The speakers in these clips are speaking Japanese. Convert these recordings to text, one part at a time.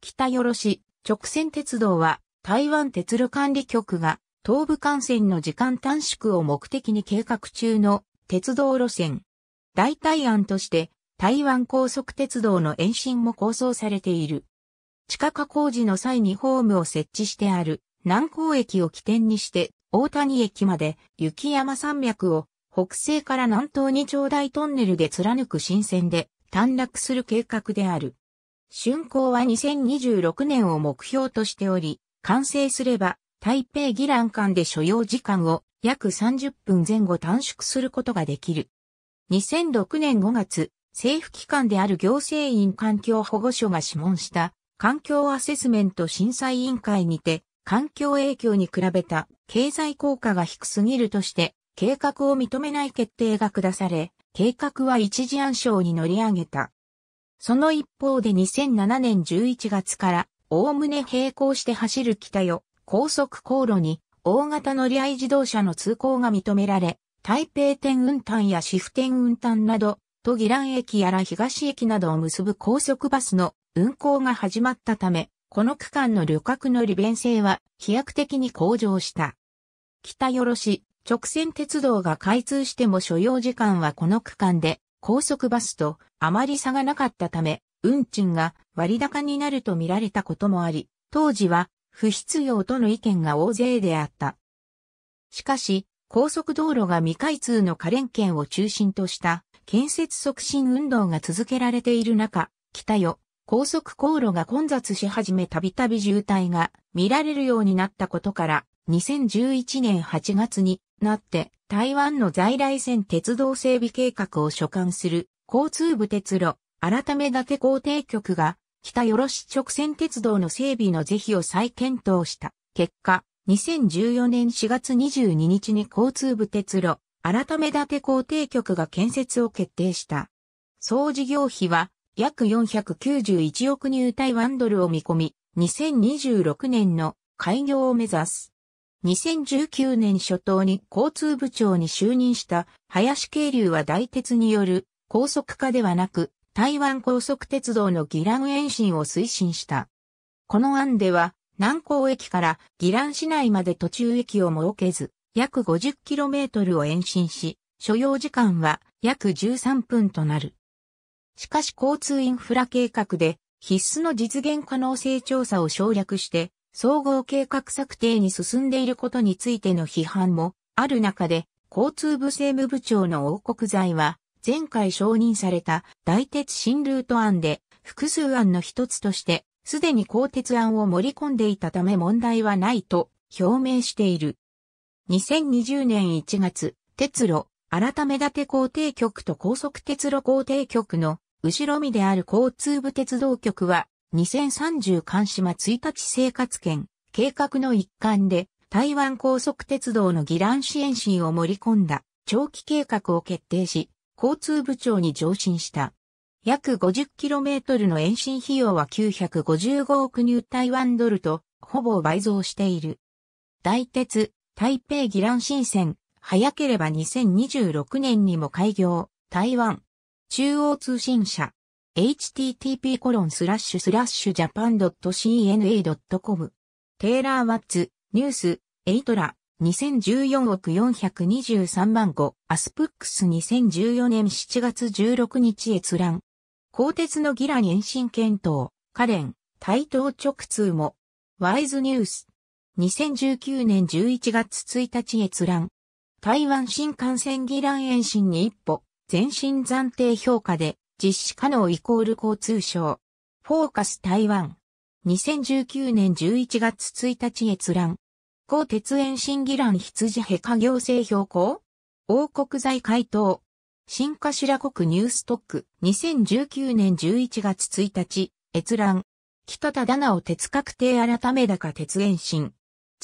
北よろし、直線鉄道は、台湾鉄路管理局が、東部幹線の時間短縮を目的に計画中の鉄道路線。代替案として、台湾高速鉄道の延伸も構想されている。地下化工事の際にホームを設置してある南港駅を起点にして大谷駅まで雪山山脈を北西から南東に長大トンネルで貫く新線で短絡する計画である。竣工は2026年を目標としており、完成すれば、台北議覧館で所要時間を約30分前後短縮することができる。2006年5月、政府機関である行政院環境保護署が諮問した環境アセスメント審査委員会にて環境影響に比べた経済効果が低すぎるとして計画を認めない決定が下され、計画は一時暗礁に乗り上げた。その一方で2007年11月から、おおむね並行して走る北よ、高速航路に、大型乗り合い自動車の通行が認められ、台北天運搬やシフン運搬など、都議蘭駅やら東駅などを結ぶ高速バスの運行が始まったため、この区間の旅客の利便性は飛躍的に向上した。北よろし、直線鉄道が開通しても所要時間はこの区間で高速バスとあまり差がなかったため、運賃が割高になると見られたこともあり、当時は不必要との意見が大勢であった。しかし、高速道路が未開通の可連圏を中心とした建設促進運動が続けられている中、北よ、高速航路が混雑し始めたびたび渋滞が見られるようになったことから、2011年8月になって台湾の在来線鉄道整備計画を所管する交通部鉄路、改めて工程局が、北よろし直線鉄道の整備の是非を再検討した結果、2014年4月22日に交通部鉄路、改めて工程局が建設を決定した。総事業費は約491億ニュー台湾ドルを見込み、2026年の開業を目指す。2019年初頭に交通部長に就任した林慶流は大鉄による高速化ではなく、台湾高速鉄道のギラン延伸を推進した。この案では、南港駅からギラン市内まで途中駅を設けず、約 50km を延伸し、所要時間は約13分となる。しかし交通インフラ計画で必須の実現可能性調査を省略して総合計画策定に進んでいることについての批判もある中で交通部政務部長の王国材は前回承認された大鉄新ルート案で複数案の一つとして、すでに鋼鉄案を盛り込んでいたため問題はないと表明している。2020年1月、鉄路、改め立て工程局と高速鉄路工程局の後ろ身である交通部鉄道局は2030関島1日生活圏計画の一環で台湾高速鉄道の議論支援心を盛り込んだ長期計画を決定し交通部長に上申した。約 50km の延伸費用は955億ニュー台湾ドルと、ほぼ倍増している。大鉄、台北議乱新線、早ければ2026年にも開業、台湾。中央通信社。http コロンスラッシュスラッシュジャパン .cna.com テイラー・ワッツ、ニュース、エイトラ。2014億423万5、アスプックス2014年7月16日閲覧。鋼鉄のギラ延伸検討、カレン、対等直通も、ワイズニュース。2019年11月1日閲覧。台湾新幹線ギラン延伸に一歩、全身暫定評価で、実施可能イコール交通省。フォーカス台湾。2019年11月1日閲覧。公鉄縁審議欄羊ヘカ行政標高王国財回答。新頭国ニューストック。2019年11月1日、閲覧。北田棚を鉄確定改め高鉄縁審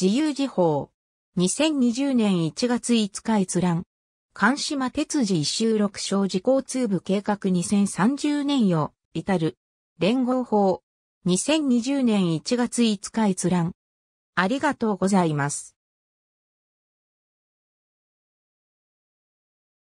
自由時報。2020年1月5日閲覧。関島鉄次一周六章時交通部計画2030年よ、至る。連合法。2020年1月5日閲覧。ありがとうございます。